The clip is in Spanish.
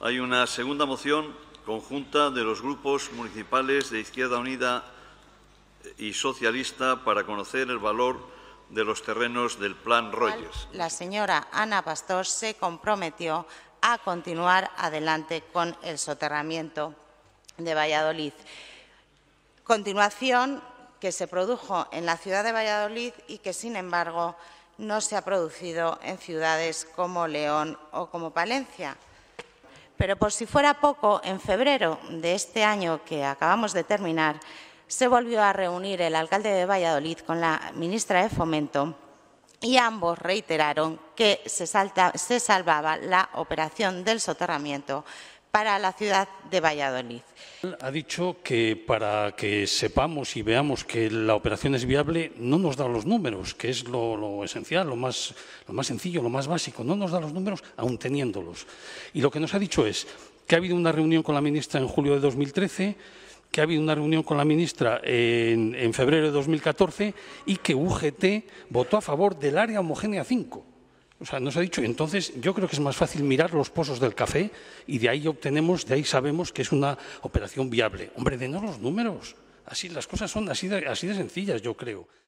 Hay una segunda moción conjunta de los grupos municipales de Izquierda Unida y Socialista para conocer el valor de los terrenos del Plan Rogers. La señora Ana Pastor se comprometió a continuar adelante con el soterramiento de Valladolid. Continuación que se produjo en la ciudad de Valladolid y que, sin embargo, no se ha producido en ciudades como León o como Palencia. Pero por si fuera poco, en febrero de este año que acabamos de terminar, se volvió a reunir el alcalde de Valladolid con la ministra de Fomento y ambos reiteraron que se, se salvaba la operación del soterramiento para la ciudad de Valladolid. Ha dicho que para que sepamos y veamos que la operación es viable, no nos da los números, que es lo, esencial, lo más, lo más sencillo, lo más básico. No nos da los números aún teniéndolos. Y lo que nos ha dicho es que ha habido una reunión con la ministra en julio de 2013 que ha habido una reunión con la ministra en, en febrero de 2014 y que UGT votó a favor del área homogénea 5 o sea, nos ha dicho, entonces yo creo que es más fácil mirar los pozos del café y de ahí obtenemos, de ahí sabemos que es una operación viable. Hombre, de no los números. Así las cosas son así así de sencillas, yo creo.